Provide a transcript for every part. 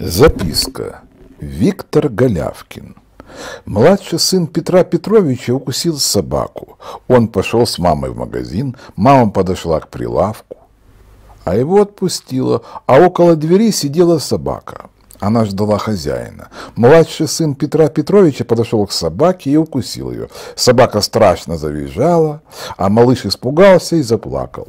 Записка. Виктор Голявкин. Младший сын Петра Петровича укусил собаку. Он пошел с мамой в магазин, мама подошла к прилавку, а его отпустила, а около двери сидела собака. Она ждала хозяина. Младший сын Петра Петровича подошел к собаке и укусил ее. Собака страшно завизжала, а малыш испугался и заплакал.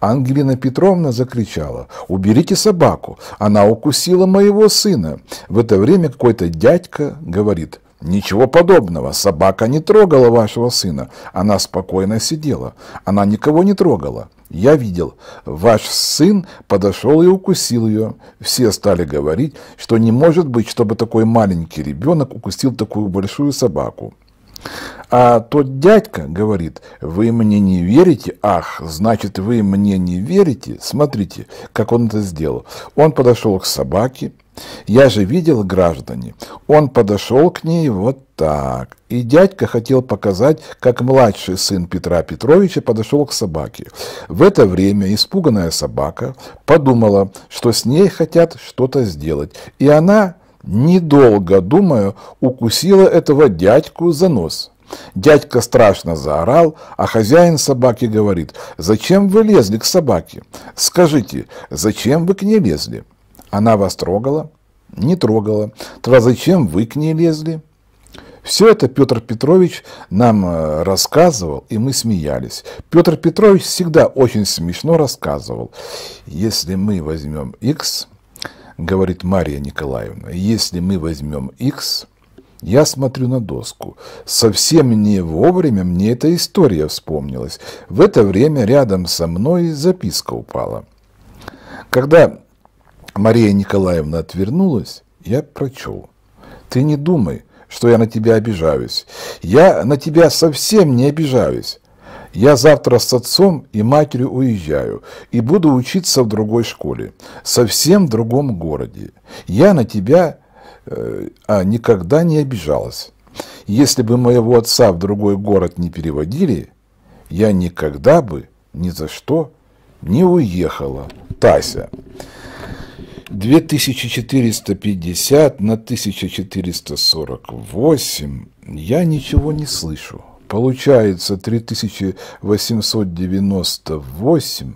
Ангелина Петровна закричала «Уберите собаку! Она укусила моего сына!» В это время какой-то дядька говорит Ничего подобного, собака не трогала вашего сына, она спокойно сидела, она никого не трогала. Я видел, ваш сын подошел и укусил ее. Все стали говорить, что не может быть, чтобы такой маленький ребенок укусил такую большую собаку. А тот дядька говорит, вы мне не верите? Ах, значит, вы мне не верите? Смотрите, как он это сделал. Он подошел к собаке, я же видел, граждане, он подошел к ней вот так. И дядька хотел показать, как младший сын Петра Петровича подошел к собаке. В это время испуганная собака подумала, что с ней хотят что-то сделать. И она, недолго думая, укусила этого дядьку за нос. Дядька страшно заорал, а хозяин собаки говорит, «Зачем вы лезли к собаке? Скажите, зачем вы к ней лезли?» Она вас трогала? Не трогала. Тогда зачем вы к ней лезли? Все это Петр Петрович нам э, рассказывал, и мы смеялись. Петр Петрович всегда очень смешно рассказывал. Если мы возьмем X, говорит Мария Николаевна, если мы возьмем X, я смотрю на доску. Совсем не вовремя мне эта история вспомнилась. В это время рядом со мной записка упала. Когда Мария Николаевна отвернулась, я прочел. «Ты не думай, что я на тебя обижаюсь. Я на тебя совсем не обижаюсь. Я завтра с отцом и матерью уезжаю и буду учиться в другой школе, совсем в другом городе. Я на тебя Э, а никогда не обижалась. Если бы моего отца в другой город не переводили, я никогда бы ни за что не уехала. Тася. 2450 на 1448 я ничего не слышу. Получается 3898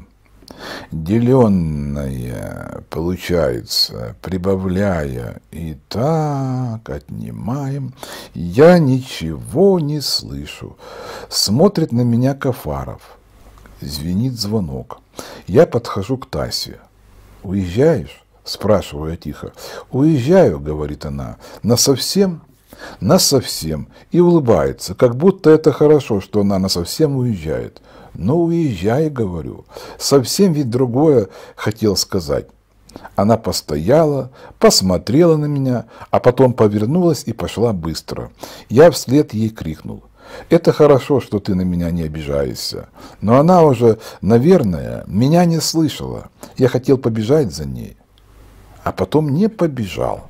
деленное получается, прибавляя и так отнимаем. Я ничего не слышу. Смотрит на меня Кафаров. Звенит звонок. Я подхожу к Тасе. «Уезжаешь?» – спрашиваю я тихо. «Уезжаю», – говорит она, На совсем, на совсем. И улыбается, как будто это хорошо, что она на совсем уезжает. Ну, уезжай, говорю. Совсем ведь другое хотел сказать. Она постояла, посмотрела на меня, а потом повернулась и пошла быстро. Я вслед ей крикнул. «Это хорошо, что ты на меня не обижаешься, но она уже, наверное, меня не слышала. Я хотел побежать за ней, а потом не побежал».